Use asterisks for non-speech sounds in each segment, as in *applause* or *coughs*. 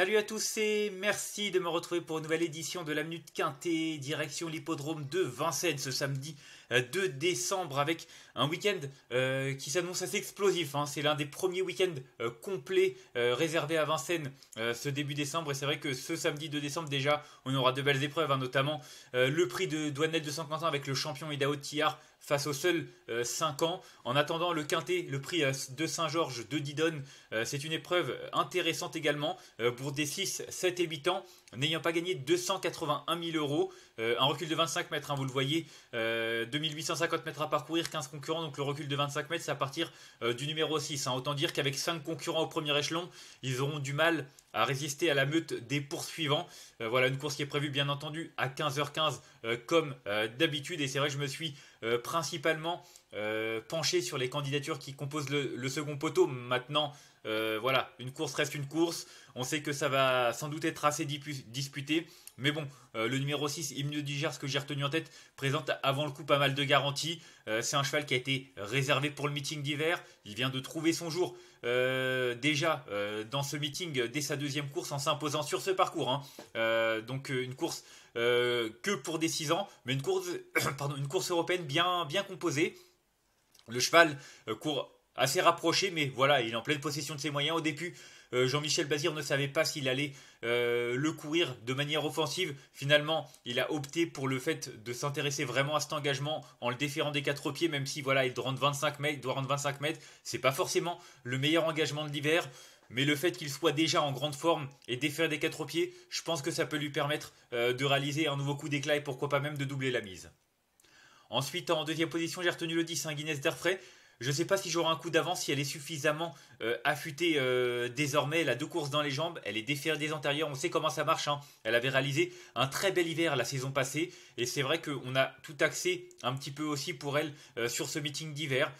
Salut à tous et merci de me retrouver pour une nouvelle édition de la Minute Quintée, direction l'hippodrome de Vincennes ce samedi de décembre avec un week-end euh, qui s'annonce assez explosif. Hein. C'est l'un des premiers week-ends euh, complets euh, réservés à Vincennes ce début décembre. Et c'est vrai que ce samedi 2 décembre, déjà, on aura de belles épreuves, hein, notamment le prix de Douanel de Saint-Quentin avec le champion Idao Tillard face aux seuls 5 ans. En attendant, le quintet, le prix de Saint-Georges de Didon, c'est une épreuve intéressante également pour des 6, 7 et 8 ans, n'ayant pas gagné 281 000 euros. un recul de 25 mètres, hein, vous le voyez, de 1850 mètres à parcourir, 15 concurrents, donc le recul de 25 mètres, c'est à partir euh, du numéro 6. Hein. Autant dire qu'avec 5 concurrents au premier échelon, ils auront du mal à résister à la meute des poursuivants. Euh, voilà une course qui est prévue bien entendu à 15h15 euh, comme d'habitude. Et c'est vrai que je me suis principalement penché sur les candidatures qui composent le, le second poteau. Maintenant, voilà, une course reste une course. On sait que ça va sans doute être assez disputé. Mais bon, euh, le numéro 6, il mieux digère ce que j'ai retenu en tête, présente avant le coup pas mal de garanties. Euh, c'est un cheval qui a été réservé pour le meeting d'hiver. Il vient de trouver son jour euh, déjà dans ce meeting dès sa deuxième course en s'imposant sur ce parcours. Hein. donc une course que pour des 6 ans, mais une course, *coughs* pardon, une course européenne bien, bien composée. Le cheval court assez rapproché, mais voilà, il est en pleine possession de ses moyens. Au début, euh, Jean-Michel Bazir ne savait pas s'il allait euh, le courir de manière offensive. Finalement, il a opté pour le fait de s'intéresser vraiment à cet engagement en le déférant des quatre pieds, même si voilà, il doit rendre 25 mètres, il doit 25 mètres. C'est pas forcément le meilleur engagement de l'hiver. Mais le fait qu'il soit déjà en grande forme et défaire des quatre pieds, je pense que ça peut lui permettre euh, de réaliser un nouveau coup d'éclat et pourquoi pas même de doubler la mise. Ensuite, en deuxième position, j'ai retenu le 10, un Guinness je ne sais pas si j'aurai un coup d'avance, si elle est suffisamment euh, affûtée euh, désormais. Elle a deux courses dans les jambes, elle est déférée des antérieurs, on sait comment ça marche. Hein. Elle avait réalisé un très bel hiver la saison passée, et c'est vrai qu'on a tout axé un petit peu aussi pour elle euh, sur ce meeting d'hiver.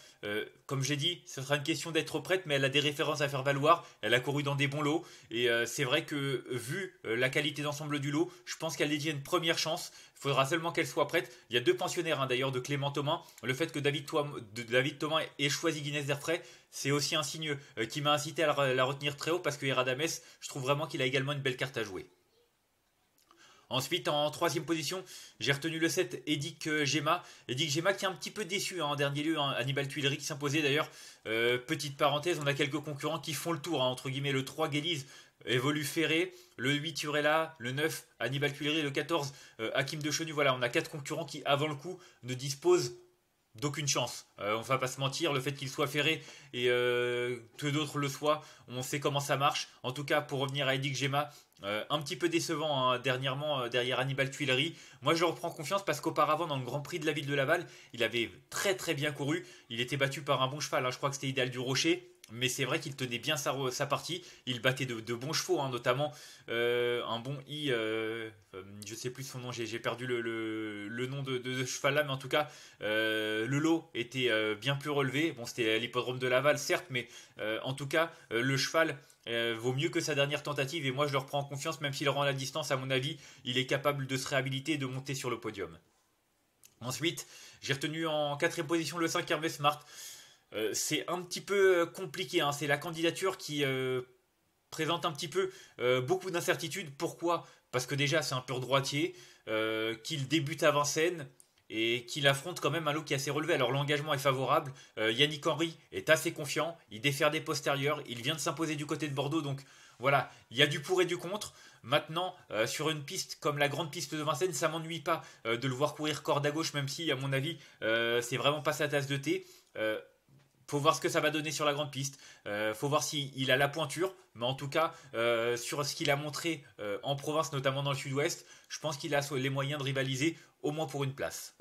comme j'ai dit, ce sera une question d'être prête, mais elle a des références à faire valoir, elle a couru dans des bons lots, et c'est vrai que vu la qualité d'ensemble du lot, je pense qu'elle déjà une première chance. Il faudra seulement qu'elle soit prête. Il y a deux pensionnaires hein, d'ailleurs de Clément Thomas. Le fait que David, Thomas, David Thomas et choisi Guinness d'air c'est aussi un signe euh, qui m'a incité à la, retenir très haut parce que Eradames, je trouve vraiment qu'il a également une belle carte à jouer. Ensuite, en troisième position, j'ai retenu le 7 Edic euh, Gemma. Edic Gemma qui est un petit peu déçu hein, en dernier lieu. Hein, Hannibal Tuileries qui s'imposait d'ailleurs. Euh, petite parenthèse, on a quelques concurrents qui font le tour. Hein, entre guillemets, le 3 Gélise évolue Ferré, le 8 Turella le 9 Hannibal Tuileries, le 14 Hakim de Chenu. Voilà, on a quatre concurrents qui, avant le coup, ne disposent d'aucune chance. on euh, on va pas se mentir, le fait qu'il soit ferré et euh, que d'autres le soient, on sait comment ça marche. En tout cas, pour revenir à Edic Gemma, euh, un petit peu décevant hein, dernièrement derrière Hannibal Tuileries. Moi, je reprends confiance parce qu'auparavant, dans le Grand Prix de la ville de Laval, il avait très très bien couru. Il était battu par un bon cheval, hein. je crois que c'était Idéal du Rocher. Mais c'est vrai qu'il tenait bien sa, partie. Il battait de, bons chevaux, hein, notamment euh, un bon I. je euh, euh, je sais plus son nom, j'ai perdu le, nom de, de, cheval là, mais en tout cas, le lot était bien plus relevé. Bon, c'était l'hippodrome de Laval, certes, mais en tout cas, le cheval vaut mieux que sa dernière tentative. Et moi, je le reprends en confiance, même s'il rend la distance, à mon avis, il est capable de se réhabiliter et de monter sur le podium. Ensuite, j'ai retenu en quatrième position le 5 Hervé Smart. Euh, c'est un petit peu euh, compliqué. Hein. C'est la candidature qui euh, présente un petit peu beaucoup d'incertitudes. Pourquoi Parce que déjà, c'est un pur droitier, qu'il débute à Vincennes et qu'il affronte quand même un lot qui est assez relevé. Alors l'engagement est favorable. Yannick Henry est assez confiant. Il défère des postérieurs. Il vient de s'imposer du côté de Bordeaux. Donc voilà, il y a du pour et du contre. Maintenant, sur une piste comme la grande piste de Vincennes, ça m'ennuie pas de le voir courir corde à gauche, même si, à mon avis, euh, c'est vraiment pas sa tasse de thé faut voir ce que ça va donner sur la grande piste. Euh, faut voir s'il a la pointure. Mais en tout cas, euh, sur ce qu'il a montré euh, en province, notamment dans le sud-ouest, je pense qu'il a les moyens de rivaliser au moins pour une place.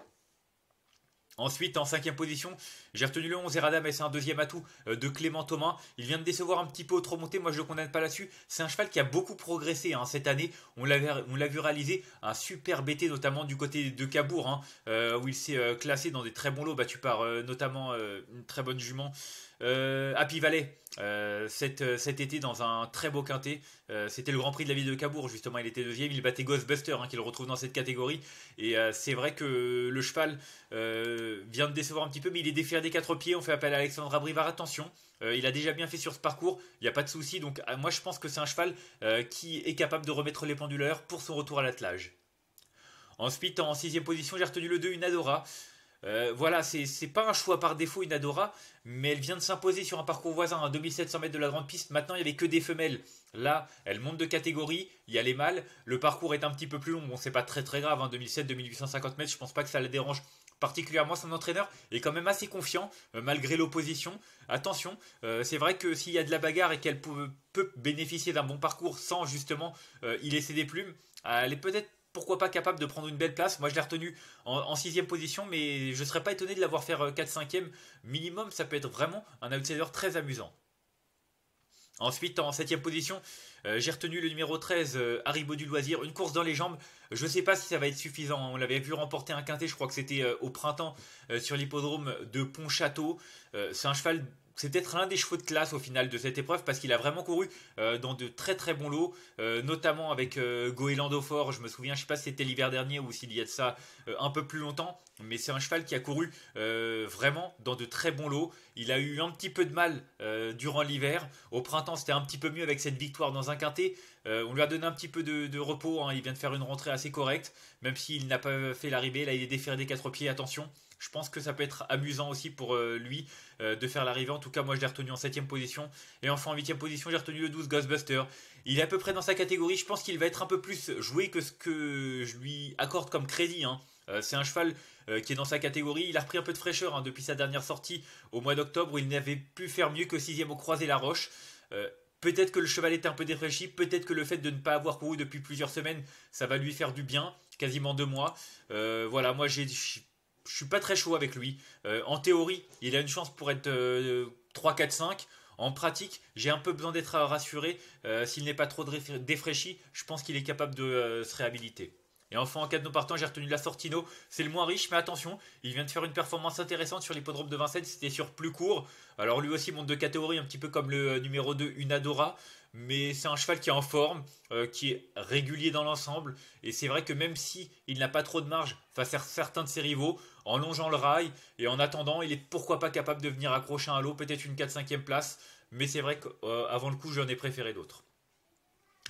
Ensuite, en cinquième position, j'ai retenu le 11 Eradam et c'est un deuxième atout euh, de Clément Thomas. Il vient de décevoir un petit peu au trop monté, moi je ne le condamne pas là-dessus. C'est un cheval qui a beaucoup progressé hein, cette année. On l'a vu réaliser un super BT, notamment du côté de Cabourg, hein, euh, où il s'est euh, classé dans des très bons lots, battu par notamment une très bonne jument. Happy euh, Valley, euh, euh, cet, été dans un très beau quintet. c'était le Grand Prix de la ville de Cabourg, justement, il était deuxième, il battait Ghostbuster, hein, qu'il retrouve dans cette catégorie. Et c'est vrai que le cheval vient de décevoir un petit peu, mais il est déféré des quatre pieds, on fait appel à Alexandre Abrivar attention. il a déjà bien fait sur ce parcours, il n'y a pas de souci. Donc moi je pense que c'est un cheval qui est capable de remettre les pendules pour son retour à l'attelage. Ensuite, en sixième position, j'ai retenu le 2, une Adora. Euh, voilà, c'est pas un choix par défaut Inadora, mais elle vient de s'imposer sur un parcours voisin à hein. 2700 mètres de la grande piste. Maintenant, il n'y avait que des femelles. Là, elle monte de catégorie, il y a les mâles. Le parcours est un petit peu plus long. Bon, c'est pas très très grave, 2700-2850 hein. mètres, je pense pas que ça la dérange particulièrement son entraîneur est quand même assez confiant euh, malgré l'opposition. Attention, euh, c'est vrai que s'il y a de la bagarre et qu'elle peut, bénéficier d'un bon parcours sans justement y laisser des plumes, elle est peut-être pourquoi pas capable de prendre une belle place. Moi, je l'ai retenu en, 6 sixième position, mais je ne serais pas étonné de l'avoir faire euh, 4-5e minimum. Ça peut être vraiment un outsider très amusant. Ensuite, en septième position, euh, j'ai retenu le numéro 13, euh, Haribo du Loisir, une course dans les jambes. Je ne sais pas si ça va être suffisant. Hein. On l'avait vu remporter un quintet, je crois que c'était euh, au printemps, sur l'hippodrome de Pontchâteau. C'est un cheval c'est peut-être l'un des chevaux de classe au final de cette épreuve parce qu'il a vraiment couru euh, dans de très très bons lots, euh, notamment avec euh, Fort. Je me souviens, je sais pas si c'était l'hiver dernier ou s'il y a de ça euh, un peu plus longtemps, mais c'est un cheval qui a couru vraiment dans de très bons lots. Il a eu un petit peu de mal durant l'hiver. Au printemps, c'était un petit peu mieux avec cette victoire dans un quintet. Euh, on lui a donné un petit peu de, repos. Hein. Il vient de faire une rentrée assez correcte, même s'il n'a pas fait l'arrivée. Là, il est déféré des quatre pieds. Attention. Je pense que ça peut être amusant aussi pour euh, lui euh, de faire l'arrivée. En tout cas, moi, je l'ai retenu en 7ème position. Et enfin, en 8ème position, j'ai retenu le 12 Ghostbuster. Il est à peu près dans sa catégorie. Je pense qu'il va être un peu plus joué que ce que je lui accorde comme crédit. Hein. c'est un cheval qui est dans sa catégorie. Il a repris un peu de fraîcheur hein, depuis sa dernière sortie au mois d'octobre où il n'avait pu faire mieux que 6ème au Croisé-la-Roche. Peut-être que le cheval était un peu défraîchi, peut-être que le fait de ne pas avoir couru depuis plusieurs semaines, ça va lui faire du bien, quasiment deux mois. Euh, voilà, moi je suis pas très chaud avec lui. Euh, en théorie, il a une chance pour être 3, 4, 5. En pratique, j'ai un peu besoin d'être rassuré. Euh, s'il n'est pas trop défraîchi, je pense qu'il est capable de se réhabiliter. Et enfin, en cas de non partant, j'ai retenu la Sortino. C'est le moins riche, mais attention, il vient de faire une performance intéressante sur l'hippodrome de Vincennes. C'était sur plus court. Alors lui aussi monte de catégorie, un petit peu comme le euh, numéro 2 Unadora. Mais c'est un cheval qui est en forme, euh, qui est régulier dans l'ensemble. Et c'est vrai que même si il n'a pas trop de marge face à certains de ses rivaux, en longeant le rail et en attendant, il est pourquoi pas capable de venir accrocher un lot, peut-être une 4-5e place. Mais c'est vrai qu'avant euh, le coup, j'en ai préféré d'autres.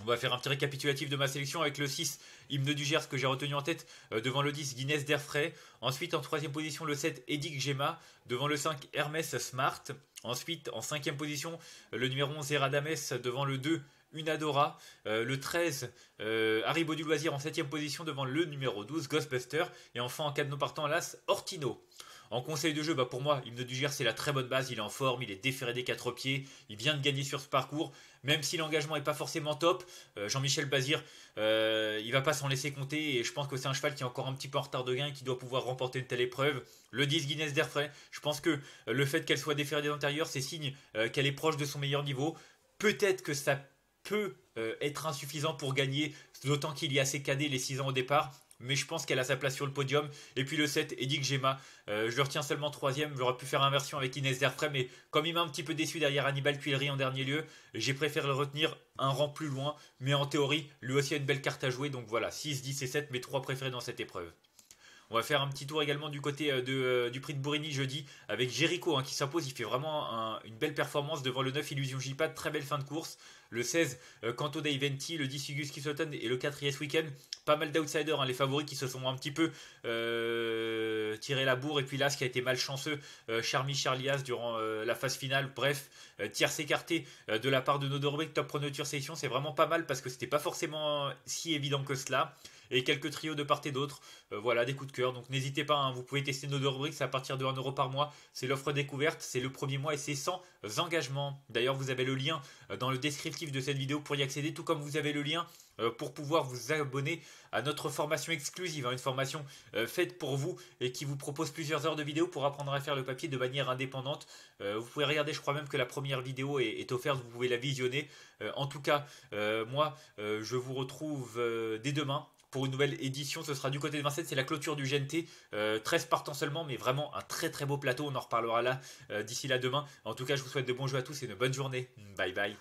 On va faire un petit récapitulatif de ma sélection avec le 6, Hymne du Gers, que j'ai retenu en tête, euh, devant le 10, Guinness d'Airfray. Ensuite, en troisième position, le 7, Edic Gemma. Devant le 5, Hermès Smart. Ensuite, en cinquième position, le numéro 11, Eradames. Devant le 2, Unadora. Euh, le 13, euh, Haribo du Loisir en septième position, devant le numéro 12, Ghostbuster. Et enfin, en cas de nos partant, l'As, Ortino. En conseil de jeu, bah, pour moi, du que c'est la très bonne base. Il est en forme, il est déféré des quatre pieds, il vient de gagner sur ce parcours. Même si l'engagement n'est pas forcément top, euh, Jean-Michel Bazir, euh, il va pas s'en laisser compter. Et je pense que c'est un cheval qui est encore un petit peu en retard de gain qui doit pouvoir remporter une telle épreuve. Le 10 Guinness d'Airfray, je pense que euh, le fait qu'elle soit déférée des antérieurs, c'est signe euh, qu'elle est proche de son meilleur niveau. Peut-être que ça peut être insuffisant pour gagner, d'autant qu'il y a ses cadets les 6 ans au départ mais je pense qu'elle a sa place sur le podium. Et puis le 7, Eddie Gemma, euh, je le retiens seulement troisième, j'aurais pu faire inversion avec Inès Derfray, mais comme il m'a un petit peu déçu derrière Hannibal Tuileries en dernier lieu, j'ai préféré le retenir un rang plus loin, mais en théorie, lui aussi a une belle carte à jouer, donc voilà, 6, 10 et 7, mes trois préférés dans cette épreuve. On va faire un petit tour également du côté euh, euh, du prix de Bourigny jeudi avec Jericho hein, qui s'impose. Il fait vraiment une belle performance devant le 9 Illusion J-Pad. Très belle fin de course. Le 16, canto euh, Venti, le 10, Fugus Kisotan et le 4, Yes Weekend. Pas mal d'outsiders, hein, les favoris qui se sont un petit peu tirés la bourre. Et puis là, ce qui a été malchanceux, Charmy Charlias durant la phase finale. Bref, tiers s'écarté de la part de Nodorbeck, top pronoture session. C'est vraiment pas mal parce que c'était pas forcément si évident que cela et quelques trios de part et d'autre. Euh, voilà, des coups de cœur. Donc n'hésitez pas, hein. vous pouvez tester nos deux rubriques à partir de 1€ par mois. C'est l'offre découverte, c'est le premier mois et c'est sans engagement. D'ailleurs, vous avez le lien euh, dans le descriptif de cette vidéo pour y accéder, tout comme vous avez le lien euh, pour pouvoir vous abonner à notre formation exclusive, hein. une formation faite pour vous et qui vous propose plusieurs heures de vidéos pour apprendre à faire le papier de manière indépendante. vous pouvez regarder, je crois même que la première vidéo est, offerte, vous pouvez la visionner. en tout cas, moi, je vous retrouve dès demain pour une nouvelle édition. Ce sera du côté de Vincennes, c'est la clôture du GNT. 13 euh, partants seulement, mais vraiment un très très beau plateau. On en reparlera là euh, d'ici là demain. En tout cas, je vous souhaite de bons jeux à tous et une bonne journée. Bye bye.